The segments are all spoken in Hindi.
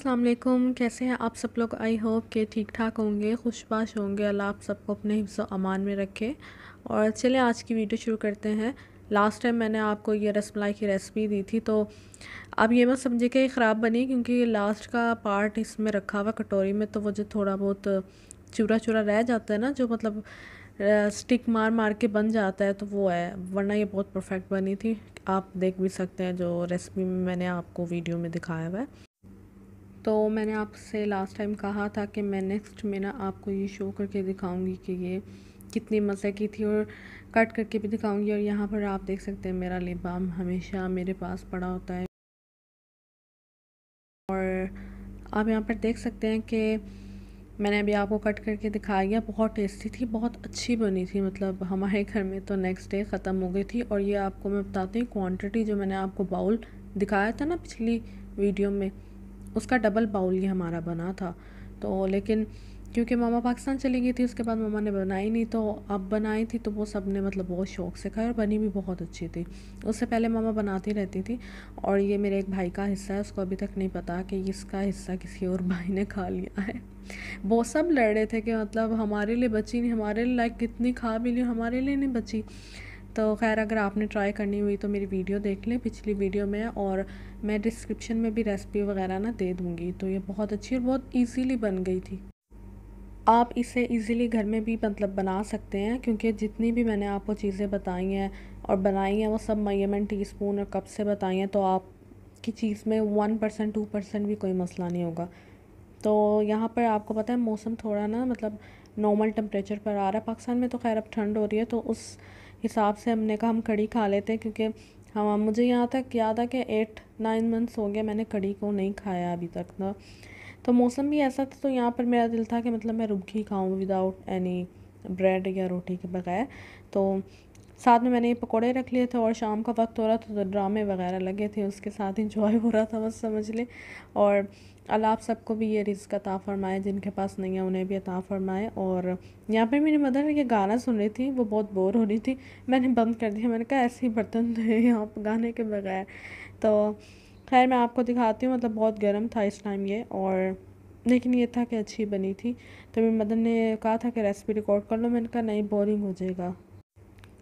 अस्सलाम वालेकुम कैसे हैं आप सब लोग आई होप के ठीक ठाक होंगे खुशबाश होंगे अल्लाह आप सबको अपने हिस्सों अमान में रखे और चलें आज की वीडियो शुरू करते हैं लास्ट टाइम मैंने आपको ये रसमलाई की रेसिपी दी थी तो अब ये मत समझे कि ख़राब बनी क्योंकि लास्ट का पार्ट इसमें रखा हुआ कटोरी में तो वो जो थोड़ा बहुत चूरा चूरा रह जाता है ना जो मतलब स्टिक मार मार के बन जाता है तो वो है वरना ये बहुत परफेक्ट बनी थी आप देख भी सकते हैं जो रेसिपी मैंने आपको वीडियो में दिखाया हुआ है तो मैंने आपसे लास्ट टाइम कहा था कि मैं नेक्स्ट में ना आपको ये शो करके दिखाऊंगी कि ये कितनी मज़े की थी और कट करके भी दिखाऊंगी और यहाँ पर आप देख सकते हैं मेरा लिबाम हमेशा मेरे पास पड़ा होता है और आप यहाँ पर देख सकते हैं कि मैंने अभी आपको कट करके दिखाया गया बहुत टेस्टी थी बहुत अच्छी बनी थी मतलब हमारे घर में तो नेक्स्ट डे ख़त्म हो गई थी और ये आपको मैं बताती हूँ क्वान्टिटी जो मैंने आपको बाउल दिखाया था ना पिछली वीडियो में उसका डबल बाउल ये हमारा बना था तो लेकिन क्योंकि मामा पाकिस्तान चली गई थी उसके बाद मामा ने बनाई नहीं तो अब बनाई थी तो वो सब ने मतलब बहुत शौक से खाई और बनी भी बहुत अच्छी थी उससे पहले मामा बनाती रहती थी और ये मेरे एक भाई का हिस्सा है उसको अभी तक नहीं पता कि इसका हिस्सा किसी और भाई ने खा लिया है वो सब लड़ रहे थे कि मतलब हमारे लिए बची नहीं हमारे लिए लाइक कितनी खा भी ली हमारे लिए नहीं बची तो खैर अगर आपने ट्राई करनी हुई तो मेरी वीडियो देख लें पिछली वीडियो में और मैं डिस्क्रिप्शन में भी रेसिपी वगैरह ना दे दूँगी तो ये बहुत अच्छी और बहुत ईजीली बन गई थी आप इसे इजीली घर में भी मतलब बना सकते हैं क्योंकि जितनी भी मैंने आपको चीज़ें बताई हैं और बनाई हैं वो सब मयमन टी स्पून और कप से बताई हैं तो आप की चीज़ में वन परसेंट टू परसेंट भी कोई मसला नहीं होगा तो यहाँ पर आपको पता है मौसम थोड़ा ना मतलब नॉर्मल टेम्परेचर पर आ रहा है पाकिस्तान में तो खैर अब ठंड हो रही है तो उस हिसाब से हमने कहा हम कड़ी खा लेते हैं क्योंकि हम हाँ, मुझे यहाँ तक याद है कि एट नाइन मंथ्स हो गए मैंने कड़ी को नहीं खाया अभी तक ना तो मौसम भी ऐसा था तो यहाँ पर मेरा दिल था कि मतलब मैं रुक ही खाऊँ विदाउट एनी ब्रेड या रोटी के बगैर तो साथ में मैंने ये पकौड़े रख लिए थे और शाम का वक्त हो रहा था तो ड्रामे वगैरह लगे थे उसके साथ इंजॉय हो रहा था बस समझ लें और अल्लाह आप सबको भी ये रिज़ अता फ़रमाए जिनके पास नहीं है उन्हें भी अता फ़रमाए और यहाँ पे मेरी मदर ये गाना सुन रही थी वो बहुत बोर हो रही थी मैंने बंद कर दिया मैंने कहा ऐसे ही बर्तन थे यहाँ पर गाने के बगैर तो खैर मैं आपको दिखाती हूँ मतलब बहुत गर्म था इस टाइम ये और लेकिन ये था कि अच्छी बनी थी तो मेरी मदर ने कहा था कि रेसिपी रिकॉर्ड कर लो मैंने कहा नहीं बोरिंग हो जाएगा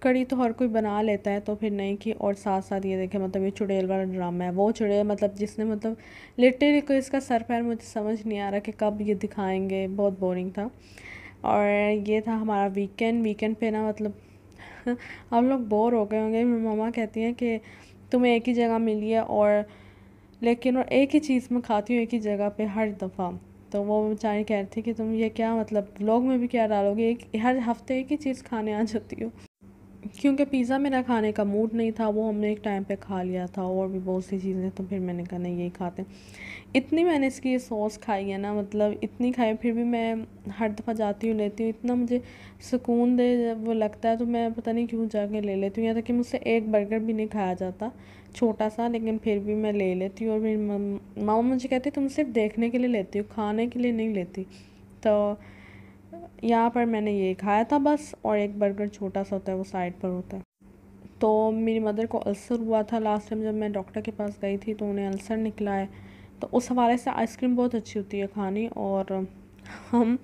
कड़ी तो हर कोई बना लेता है तो फिर नहीं कि और साथ साथ ये देखें मतलब ये चुड़ैल वाला ड्रामा है वो चुड़ैल मतलब जिसने मतलब लिटरली कोई इसका सर पैर मुझे समझ नहीं आ रहा कि कब ये दिखाएंगे बहुत बोरिंग था और ये था हमारा वीकेंड वीकेंड पे ना मतलब हम लोग बोर हो गए होंगे मेरी ममा कहती हैं कि तुम्हें एक ही जगह मिली है और लेकिन और एक ही चीज़ में खाती हूँ एक ही जगह पे हर दफ़ा तो वो बेचारी कह रही थी कि तुम ये क्या मतलब ब्लॉग में भी क्या डालोगे एक हर हफ्ते एक ही चीज़ खाने आ जाती हो क्योंकि पिज़्ज़ा मेरा खाने का मूड नहीं था वो हमने एक टाइम पे खा लिया था और भी बहुत सी चीज़ें तो फिर मैंने कहा नहीं यही खाते इतनी मैंने इसकी ये सॉस खाई है ना मतलब इतनी खाई फिर भी मैं हर दफ़ा जाती हूँ लेती हूँ इतना मुझे सुकून दे जब वो लगता है तो मैं पता नहीं क्यों जाके ले लेती हूँ यहाँ तक कि मुझसे एक बर्गर भी नहीं खाया जाता छोटा सा लेकिन फिर भी मैं ले लेती हूँ और मेरी मामा मुझे कहती तुम सिर्फ देखने के लिए लेती हो खाने के लिए नहीं लेती तो यहाँ पर मैंने ये खाया था बस और एक बर्गर छोटा सा होता है वो साइड पर होता है तो मेरी मदर को अल्सर हुआ था लास्ट टाइम जब मैं डॉक्टर के पास गई थी तो उन्हें अल्सर निकला है तो उस हवाले से आइसक्रीम बहुत अच्छी होती है खानी और हम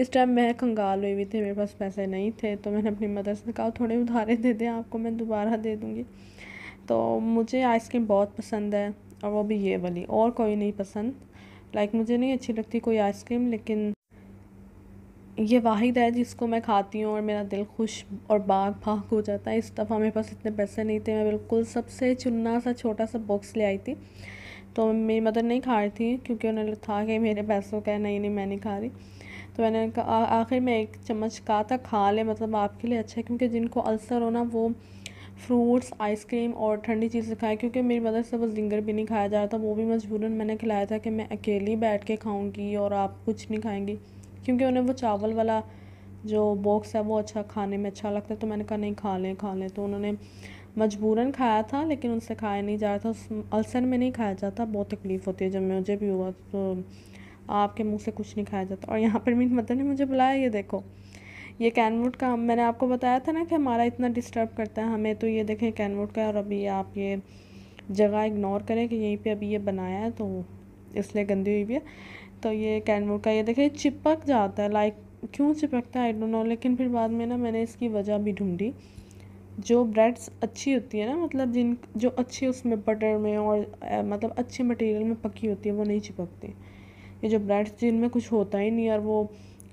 इस टाइम मैं कंगाल हुई हुई थी मेरे पास पैसे नहीं थे तो मैंने अपनी मदर से कहा थोड़े उधारे दे दें आपको मैं दोबारा दे दूँगी तो मुझे आइसक्रीम बहुत पसंद है और वो भी ये वाली और कोई नहीं पसंद लाइक मुझे नहीं अच्छी लगती कोई आइसक्रीम लेकिन ये वाहिद है जिसको मैं खाती हूँ और मेरा दिल खुश और बाग भाग हो जाता है इस दफ़ा मेरे पास इतने पैसे नहीं थे मैं बिल्कुल सबसे चुना सा छोटा सा बॉक्स ले आई थी तो मेरी मदर नहीं खा रही थी क्योंकि उन्होंने था कि मेरे पैसों का नहीं नहीं मैं नहीं खा रही तो मैंने कहा आखिर में एक चम्मच कहा था खा ले मतलब आपके लिए अच्छा है क्योंकि जिनको अल्सर हो ना वो फ्रूट्स आइसक्रीम और ठंडी चीज़ें खाएँ क्योंकि मेरी मदर से वो जिंगर भी नहीं खाया जा रहा था वो भी मजबूरन मैंने खिलाया था कि मैं अकेली बैठ के खाऊँगी और आप कुछ नहीं खाएँगी क्योंकि उन्हें वो चावल वाला जो बॉक्स है वो अच्छा खाने में अच्छा लगता है तो मैंने कहा नहीं खा लें खा लें तो उन्होंने मजबूरन खाया था लेकिन उनसे खाया नहीं जा रहा था अल्सर में नहीं खाया जाता बहुत तकलीफ़ होती है जब मुझे भी हुआ तो आपके मुंह से कुछ नहीं खाया जाता और यहाँ पर मेरी मदर ने मुझे बुलाया ये देखो ये कैनवुड का मैंने आपको बताया था ना कि हमारा इतना डिस्टर्ब करता है हमें तो ये देखें कैनवुड का और अभी आप ये जगह इग्नोर करें कि यहीं पे अभी ये बनाया है तो इसलिए गंदी हुई भी है तो ये कैनवोड का ये देखिए चिपक जाता है लाइक क्यों चिपकता है आई डोंट नो लेकिन फिर बाद में ना मैंने इसकी वजह भी ढूंढी जो ब्रेड्स अच्छी होती है ना मतलब जिन जो अच्छी उसमें बटर में और मतलब अच्छे मटेरियल में पकी होती है वो नहीं चिपकती ये जो ब्रेड्स जिनमें कुछ होता ही नहीं और वो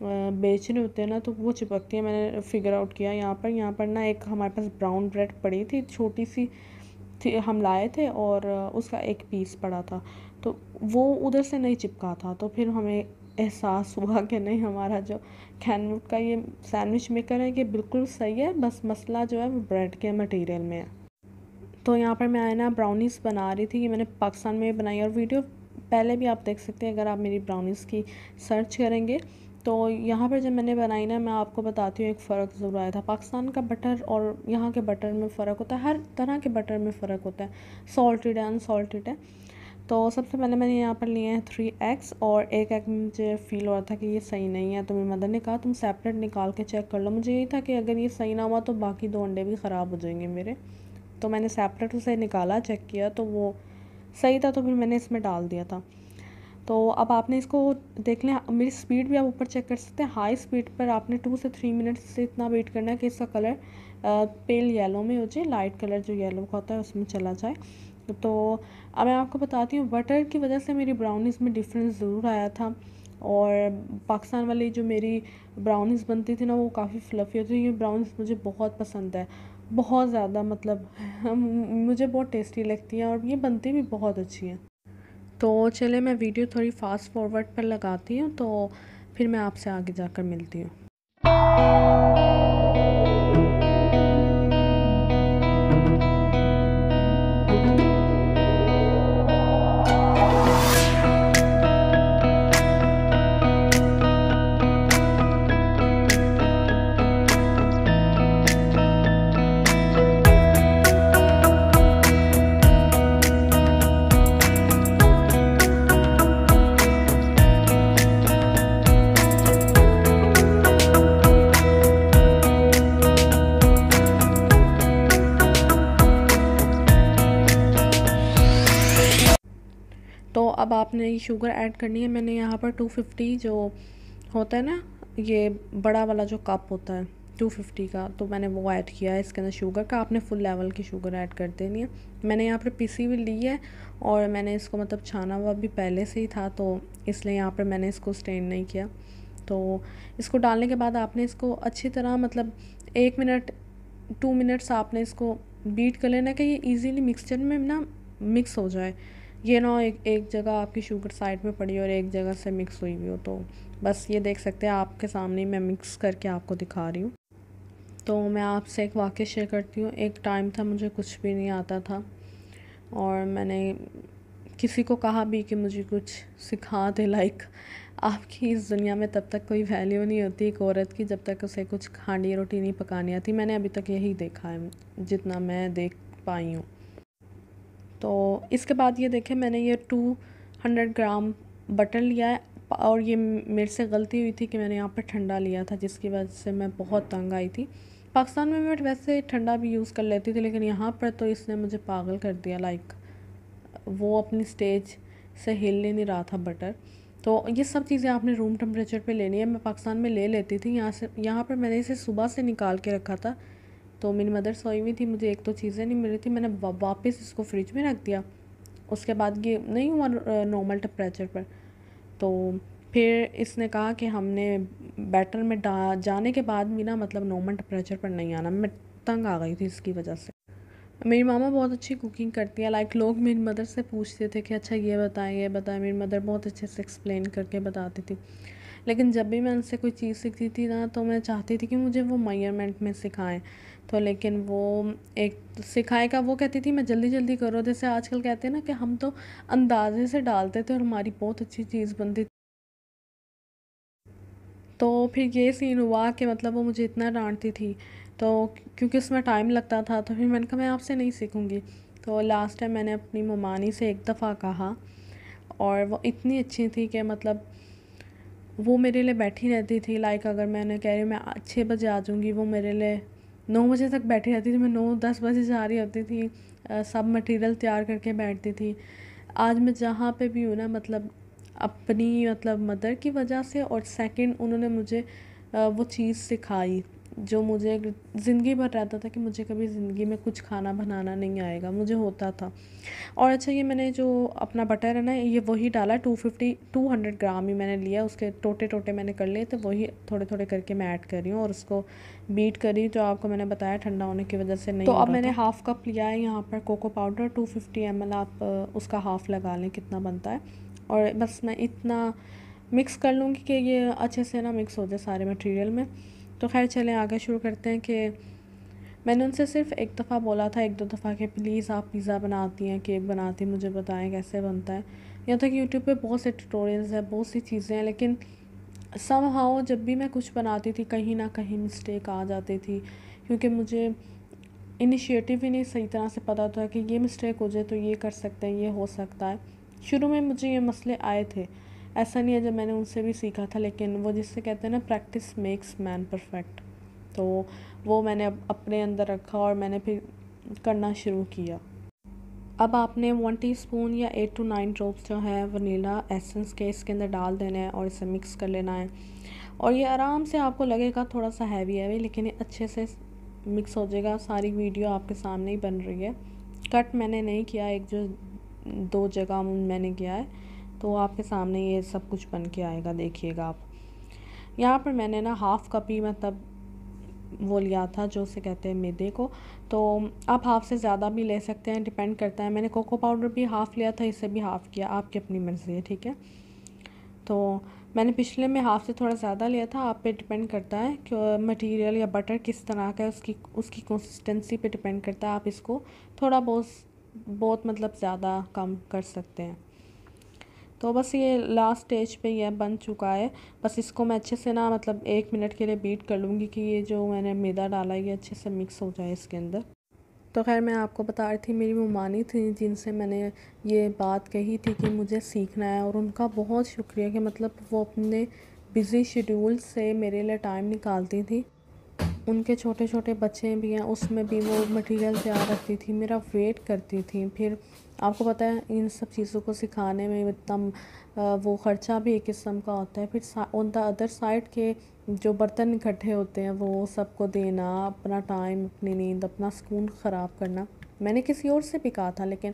बेचने बेच रहे होते हैं ना तो वो चिपकती है मैंने फिगर आउट किया यहाँ पर यहाँ पर ना एक हमारे पास ब्राउन ब्रेड पड़ी थी छोटी सी हम लाए थे और उसका एक पीस पड़ा था तो वो उधर से नहीं चिपका था तो फिर हमें एहसास हुआ कि नहीं हमारा जो कैनवुड का ये सैंडविच मेकर है ये बिल्कुल सही है बस मसला जो है वो ब्रेड के मटेरियल में है तो यहाँ पर मैं ना ब्राउनीज़ बना रही थी कि मैंने पाकिस्तान में बनाई और वीडियो पहले भी आप देख सकते हैं अगर आप मेरी ब्राउनीज़ की सर्च करेंगे तो यहाँ पर जब मैंने बनाई ना मैं आपको बताती हूँ एक फ़र्क ज़रूर आया था पाकिस्तान का बटर और यहाँ के बटर में फ़र्क होता है हर तरह के बटर में फ़र्क होता है सॉल्टेड है अनसॉल्टेड है तो सबसे पहले मैंने यहाँ पर लिए हैं थ्री एग्स और एक एग मुझे फ़ील हो रहा था कि ये सही नहीं है तो मेरी मदर ने कहा तुम सेपरेट निकाल के चेक कर लो मुझे यही था कि अगर ये सही ना हुआ तो बाकी दो अंडे भी ख़राब हो जाएंगे मेरे तो मैंने सेपरेट उसे निकाला चेक किया तो वो सही था तो फिर मैंने इसमें डाल दिया था तो अब आपने इसको देख लें मेरी स्पीड भी आप ऊपर चेक कर सकते हैं हाई स्पीड पर आपने टू से थ्री मिनट्स से इतना वेट करना है कि इसका कलर पेल येलो में हो जाए लाइट कलर जो येलो का होता है उसमें चला जाए तो अब मैं आपको बताती हूँ बटर की वजह से मेरी ब्राउनीज़ में डिफरेंस ज़रूर आया था और पाकिस्तान वाली जो मेरी ब्राउनीज़ बनती थी ना वो काफ़ी फ्लफ़ी होती थी ये ब्राउनीज़ मुझे बहुत पसंद है बहुत ज़्यादा मतलब मुझे बहुत टेस्टी लगती हैं और ये बनती भी बहुत अच्छी हैं तो चले मैं वीडियो थोड़ी फास्ट फॉरवर्ड पर लगाती हूँ तो फिर मैं आपसे आगे जाकर मिलती हूँ आपने शुगर ऐड करनी है मैंने यहाँ पर 250 जो होता है ना ये बड़ा वाला जो कप होता है 250 का तो मैंने वो ऐड किया है इसके अंदर शुगर का आपने फुल लेवल की शुगर ऐड कर देनी है मैंने यहाँ पर पीसी भी ली है और मैंने इसको मतलब छाना हुआ भी पहले से ही था तो इसलिए यहाँ पर मैंने इसको स्टेन नहीं किया तो इसको डालने के बाद आपने इसको अच्छी तरह मतलब एक मिनट टू मिनट्स आपने इसको बीट कर लेना कि ये इजीली मिक्सचर में ना मिक्स हो जाए ये ना एक एक जगह आपकी शुगर साइड में पड़ी और एक जगह से मिक्स हुई हुई हो तो बस ये देख सकते हैं आपके सामने मैं मिक्स करके आपको दिखा रही हूँ तो मैं आपसे एक वाक्य शेयर करती हूँ एक टाइम था मुझे कुछ भी नहीं आता था और मैंने किसी को कहा भी कि मुझे कुछ सिखा दे लाइक आपकी इस दुनिया में तब तक कोई वैल्यू नहीं होती एक औरत की जब तक उसे कुछ खांडी रोटी नहीं पकानी आती मैंने अभी तक यही देखा है जितना मैं देख पाई हूँ तो इसके बाद ये देखें मैंने ये टू हंड्रेड ग्राम बटर लिया है और ये मेरे से गलती हुई थी कि मैंने यहाँ पर ठंडा लिया था जिसकी वजह से मैं बहुत तंग आई थी पाकिस्तान में मैं वैसे ठंडा भी यूज़ कर लेती थी लेकिन यहाँ पर तो इसने मुझे पागल कर दिया लाइक वो अपनी स्टेज से हिल ले नहीं रहा था बटर तो ये सब चीज़ें आपने रूम टेम्परेचर पे लेनी है मैं पाकिस्तान में ले लेती थी यहाँ से यहाँ पर मैंने इसे सुबह से निकाल के रखा था तो मेरी मदर सोई हुई थी मुझे एक तो चीज़ें नहीं मिल रही थी मैंने वापस इसको फ्रिज में रख दिया उसके बाद ये नहीं हुआ नॉर्मल टेम्परेचर पर तो फिर इसने कहा कि हमने बैटर में डा जाने के बाद भी ना मतलब नॉर्मल टेम्परेचर पर नहीं आना मैं तंग आ गई थी इसकी वजह से मेरी मामा बहुत अच्छी कुकिंग करती है लाइक लोग मेरी मदर से पूछते थे कि अच्छा ये बताएं ये बताएं मेरी मदर बहुत अच्छे से एक्सप्लेन करके बताती थी लेकिन जब भी मैं उनसे कोई चीज़ सीखती थी ना तो मैं चाहती थी कि मुझे वो मयरमेंट में सिखाएं तो लेकिन वो एक सिखाए का वो कहती थी मैं जल्दी जल्दी करो जैसे आजकल कहते हैं ना कि हम तो अंदाजे से डालते थे और हमारी बहुत अच्छी चीज़ बनती थी तो फिर ये सीन हुआ कि मतलब वो मुझे इतना डांटती थी तो क्योंकि उसमें टाइम लगता था तो फिर मैंने कहा मैं आपसे नहीं सीखूँगी तो लास्ट टाइम मैंने अपनी ममानी से एक दफ़ा कहा और वो इतनी अच्छी थी कि मतलब वो मेरे लिए बैठी रहती थी लाइक अगर मैंने कह रही मैं छः बजे आ जाऊँगी वो मेरे लिए नौ बजे तक बैठी रहती थी मैं नौ दस बजे जा रही होती थी सब मटेरियल तैयार करके बैठती थी आज मैं जहाँ पे भी हूँ ना मतलब अपनी मतलब मदर की वजह से और सेकंड उन्होंने मुझे वो चीज़ सिखाई जो मुझे ज़िंदगी भर रहता था कि मुझे कभी ज़िंदगी में कुछ खाना बनाना नहीं आएगा मुझे होता था और अच्छा ये मैंने जो अपना बटर है ना ये वही डाला two fifty two hundred gram ही मैंने लिया उसके टोटे टोटे मैंने कर लिए तो वही थोड़े थोड़े करके मैं ऐड कर रही हूँ और उसको बीट करी जो आपको मैंने बताया ठंडा होने की वजह से नहीं तो अब मैंने हाफ़ तो। कप लिया है यहाँ पर कोको पाउडर टू फिफ्टी आप उसका हाफ़ लगा लें कितना बनता है और बस मैं इतना मिक्स कर लूँगी कि ये अच्छे से ना मिक्स हो जाए सारे मटेरियल में तो खैर चलें आगे शुरू करते हैं कि मैंने उनसे सिर्फ एक दफ़ा बोला था एक दो दफ़ा कि प्लीज़ आप पिज़्ज़ा बनाती हैं केक बनाती हैं मुझे बताएं कैसे बनता है यहाँ तक यूट्यूब पे बहुत से ट्यूटोरियल्स हैं बहुत सी चीज़ें हैं लेकिन सम हाउ जब भी मैं कुछ बनाती थी कहीं ना कहीं मिस्टेक आ जाती थी क्योंकि मुझे इनिशिएटिव ही नहीं सही तरह से पता था कि ये मिस्टेक हो जाए तो ये कर सकते हैं ये हो सकता है शुरू में मुझे ये मसले आए थे ऐसा नहीं है जब मैंने उनसे भी सीखा था लेकिन वो जिससे कहते हैं ना प्रैक्टिस मेक्स मैन परफेक्ट तो वो मैंने अपने अंदर रखा और मैंने फिर करना शुरू किया अब आपने वन टी स्पून या एट टू नाइन ड्रॉप्स जो है वनीला एसेंस के इसके अंदर डाल देना है और इसे मिक्स कर लेना है और ये आराम से आपको लगेगा थोड़ा सा हैवी हैवी लेकिन ये अच्छे से मिक्स हो जाएगा सारी वीडियो आपके सामने ही बन रही है कट मैंने नहीं किया एक जो दो जगह मैंने किया है तो आपके सामने ये सब कुछ बन के आएगा देखिएगा आप यहाँ पर मैंने ना हाफ़ कप ही मतलब वो लिया था जो उसे कहते हैं मैदे को तो आप हाफ़ से ज़्यादा भी ले सकते हैं डिपेंड करता है मैंने कोको पाउडर भी हाफ़ लिया था इसे भी हाफ़ किया आपकी अपनी मर्ज़ी है ठीक है तो मैंने पिछले में हाफ़ से थोड़ा ज़्यादा लिया था आप पे डिपेंड करता है कि मटेरियल या बटर किस तरह का है उसकी उसकी कंसिस्टेंसी पे डिपेंड करता है आप इसको थोड़ा बहुत बहुत मतलब ज़्यादा कम कर सकते हैं तो बस ये लास्ट स्टेज पे यह बन चुका है बस इसको मैं अच्छे से ना मतलब एक मिनट के लिए बीट कर लूँगी कि ये जो मैंने मैदा डाला है ये अच्छे से मिक्स हो जाए इसके अंदर तो खैर मैं आपको बता रही थी मेरी ममानी थी जिनसे मैंने ये बात कही थी कि मुझे सीखना है और उनका बहुत शुक्रिया कि मतलब वो अपने बिज़ी शेड्यूल से मेरे लिए टाइम निकालती थी उनके छोटे छोटे बच्चे भी हैं उसमें भी वो मटेरियल तैयार रखती थी मेरा वेट करती थी फिर आपको पता है इन सब चीज़ों को सिखाने में इतना वो ख़र्चा भी एक किस्म का होता है फिर ऑन द अदर साइड के जो बर्तन इकट्ठे होते हैं वो सबको देना अपना टाइम अपनी नींद अपना सुकून ख़राब करना मैंने किसी और से भी कहा था लेकिन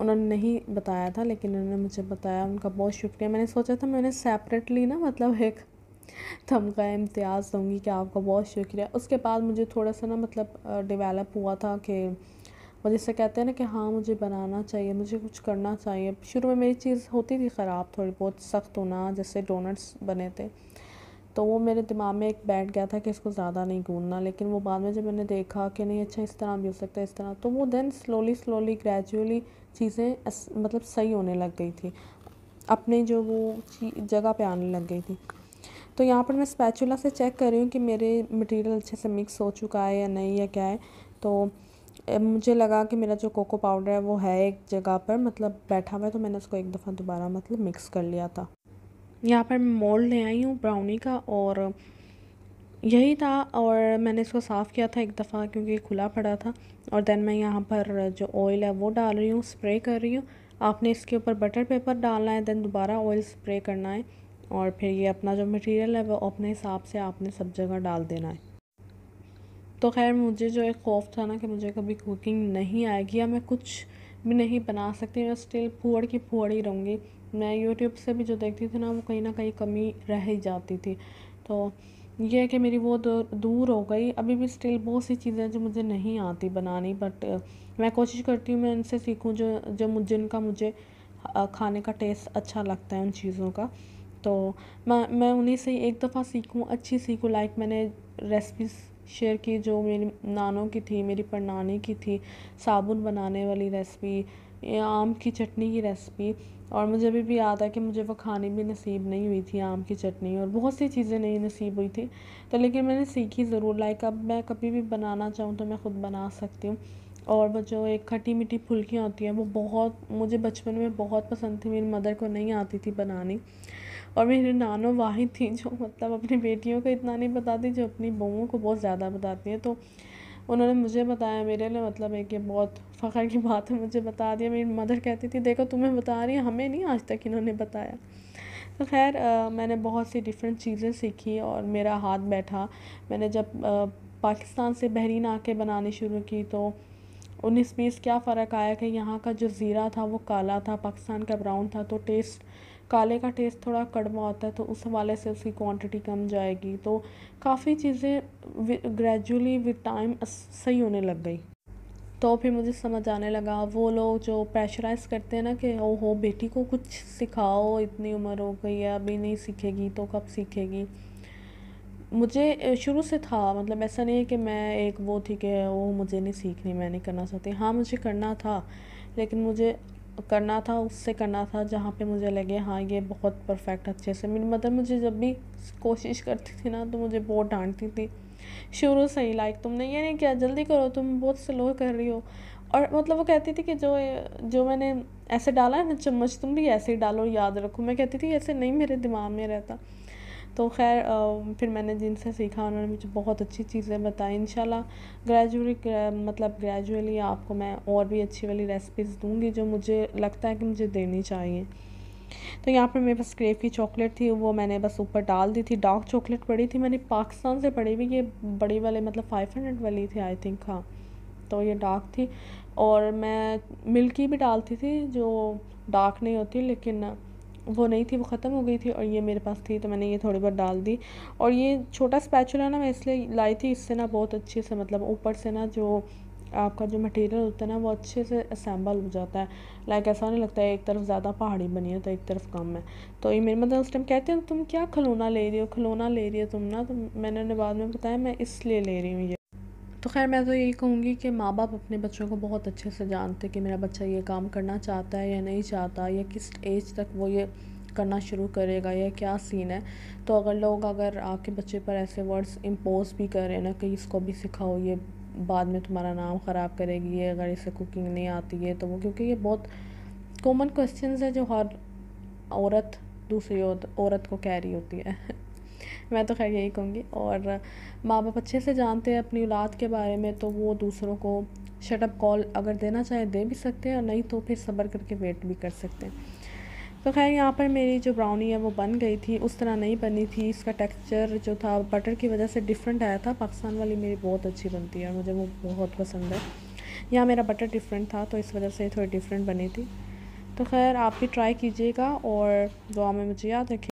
उन्होंने नहीं बताया था लेकिन उन्होंने मुझे बताया उनका बहुत शुक्रिया मैंने सोचा था मैंने सेपरेटली ना मतलब एक थम का इम्तियाज़ दूँगी कि आपका बहुत शुक्रिया उसके बाद मुझे थोड़ा सा ना मतलब डिवेलप हुआ था कि मुझे मतलब जैसे कहते हैं ना कि हाँ मुझे बनाना चाहिए मुझे कुछ करना चाहिए शुरू में मेरी चीज़ होती थी ख़राब थोड़ी बहुत सख्त होना जैसे डोनट्स बने थे तो वो मेरे दिमाग में एक बैठ गया था कि इसको ज़्यादा नहीं गूंदना लेकिन वो बाद में जब मैंने देखा कि नहीं अच्छा इस तरह भी हो सकता है इस तरह तो वो देन स्लोली स्लोली ग्रेजुअली चीज़ें मतलब सही होने लग गई थी अपने जो वो जगह पे आने लग गई थी तो यहाँ पर मैं स्पैचुला से चेक कर रही हूँ कि मेरे मटेरियल अच्छे से मिक्स हो चुका है या नहीं या क्या है तो मुझे लगा कि मेरा जो कोको पाउडर है वो है एक जगह पर मतलब बैठा हुआ है तो मैंने उसको एक दफ़ा दोबारा मतलब मिक्स कर लिया था यहाँ पर मैं मोल्ड ले आई हूँ ब्राउनी का और यही था और मैंने इसको साफ़ किया था एक दफ़ा क्योंकि खुला पड़ा था और देन मैं यहाँ पर जो ऑयल है वो डाल रही हूँ स्प्रे कर रही हूँ आपने इसके ऊपर बटर पेपर डालना है देन दोबारा ऑयल स्प्रे करना है और फिर ये अपना जो मटेरियल है वो अपने हिसाब से आपने सब जगह डाल देना है तो खैर मुझे जो एक खौफ था ना कि मुझे कभी कुकिंग नहीं आएगी या मैं कुछ भी नहीं बना सकती मैं स्टिल फूड़ की फूड़ ही रहूँगी मैं यूट्यूब से भी जो देखती थी ना वो कहीं ना कहीं कमी रह ही जाती थी तो ये है कि मेरी वो दूर हो गई अभी भी स्टिल बहुत सी चीज़ें जो मुझे नहीं आती बनानी बट मैं कोशिश करती हूँ मैं उनसे सीखूँ जो जो मुझे जिनका मुझे खाने का टेस्ट अच्छा लगता है उन चीज़ों का तो मैं मैं उन्हीं से एक दफ़ा सीखूँ अच्छी सीखूँ लाइक मैंने रेसिपीज़ शेयर की जो मेरी नानों की थी मेरी परनानी की थी साबुन बनाने वाली रेसिपी आम की चटनी की रेसिपी और मुझे अभी भी याद है कि मुझे वो खाने भी नसीब नहीं हुई थी आम की चटनी और बहुत सी चीज़ें नहीं नसीब हुई थी तो लेकिन मैंने सीखी ज़रूर लाइक अब मैं कभी भी बनाना चाहूँ तो मैं ख़ुद बना सकती हूँ और वो जो एक खट्टी मीठी फुल्कियाँ होती हैं वो बहुत मुझे बचपन में बहुत पसंद थी मेरी मदर को नहीं आती थी बनानी और मेरी नानो वाहि थी जो मतलब अपनी बेटियों को इतना नहीं बताती जो अपनी बहुओं को बहुत ज़्यादा बताती हैं तो उन्होंने मुझे बताया मेरे लिए मतलब एक ये बहुत फ़ख्र की बात है मुझे बता दिया मेरी मदर कहती थी देखो तुम्हें बता रही है हमें नहीं आज तक इन्होंने बताया तो खैर मैंने बहुत सी डिफरेंट चीज़ें सीखी और मेरा हाथ बैठा मैंने जब आ, पाकिस्तान से बहरीन आके बनानी शुरू की तो उन्नीस बीस क्या फ़र्क आया कि यहाँ का जो ज़ीरा था वो काला था पाकिस्तान का ब्राउन था तो टेस्ट काले का टेस्ट थोड़ा कड़वा होता है तो उस हवाले से उसकी क्वांटिटी कम जाएगी तो काफ़ी चीज़ें ग्रेजुअली विद टाइम सही होने लग गई तो फिर मुझे समझ आने लगा वो लोग जो प्रेशराइज़ करते हैं ना कि ओ हो बेटी को कुछ सिखाओ इतनी उम्र हो गई है अभी नहीं सीखेगी तो कब सीखेगी मुझे शुरू से था मतलब ऐसा नहीं है कि मैं एक वो थी कि वो मुझे नहीं सीखनी मैं नहीं करना चाहती हाँ मुझे करना था लेकिन मुझे करना था उससे करना था जहाँ पे मुझे लगे हाँ ये बहुत परफेक्ट अच्छे से मेरी मदर मुझे जब भी कोशिश करती थी ना तो मुझे बहुत डांटती थी शुरू से ही लाइक तुमने ये नहीं किया जल्दी करो तुम बहुत स्लो कर रही हो और मतलब वो कहती थी कि जो जो मैंने ऐसे डाला है ना चम्मच तुम भी ऐसे ही डालो याद रखो मैं कहती थी ऐसे नहीं मेरे दिमाग में रहता तो खैर फिर मैंने जिनसे सीखा उन्होंने मुझे बहुत अच्छी चीज़ें बताई इन ग्रेजुअली मतलब ग्रेजुअली आपको मैं और भी अच्छी वाली रेसिपीज़ दूँगी जो मुझे लगता है कि मुझे देनी चाहिए तो यहाँ पर मेरे पास क्रेव की चॉकलेट थी वो मैंने बस ऊपर डाल दी थी डार्क चॉकलेट पड़ी थी मैंने पाकिस्तान से पड़ी हुई ये बड़ी वाले मतलब फाइव हंड्रेड वाली थी आई थिंक हाँ तो ये डार्क थी और मैं मिल्की भी डालती थी जो डार्क नहीं होती लेकिन वो नहीं थी वो ख़त्म हो गई थी और ये मेरे पास थी तो मैंने ये थोड़ी बहुत डाल दी और ये छोटा स्पैचुला ना मैं इसलिए लाई थी इससे ना बहुत अच्छे से मतलब ऊपर से ना जो आपका जो मटेरियल होता है ना वो अच्छे से असम्बल हो जाता है लाइक ऐसा नहीं लगता है एक तरफ ज़्यादा पहाड़ी बनी है तो एक तरफ कम है तो ये मेरे मतलब उस टाइम कहते हैं तुम क्या खिलौना ले रही हो खिलौना ले रही हो तुम ना तो मैंने उन्हें बाद में बताया मैं इसलिए ले रही हूँ ये तो खैर मैं तो यही कहूँगी कि माँ बाप अपने बच्चों को बहुत अच्छे से जानते कि मेरा बच्चा ये काम करना चाहता है या नहीं चाहता या किस एज तक वो ये करना शुरू करेगा या क्या सीन है तो अगर लोग अगर आपके बच्चे पर ऐसे वर्ड्स इम्पोज भी करें ना कि इसको भी सिखाओ ये बाद में तुम्हारा नाम ख़राब करेगी ये अगर इसे कुकिंग नहीं आती है तो वो क्योंकि ये बहुत कॉमन क्वेश्चंस है जो हर औरत दूसरी औरत को कह रही होती है मैं तो खैर यही कहूँगी और माँ बाप अच्छे से जानते हैं अपनी औलाद के बारे में तो वो दूसरों को शटअप कॉल अगर देना चाहे दे भी सकते हैं और नहीं तो फिर सब्र करके वेट भी कर सकते हैं तो खैर यहाँ पर मेरी जो ब्राउनी है वो बन गई थी उस तरह नहीं बनी थी इसका टेक्सचर जो था बटर की वजह से डिफरेंट आया था पाकिस्तान वाली मेरी बहुत अच्छी बनती है और मुझे वो बहुत पसंद है यहाँ मेरा बटर डिफरेंट था तो इस वजह से थोड़ी डिफरेंट बनी थी तो खैर आप भी ट्राई कीजिएगा और दुआ में मुझे याद रखें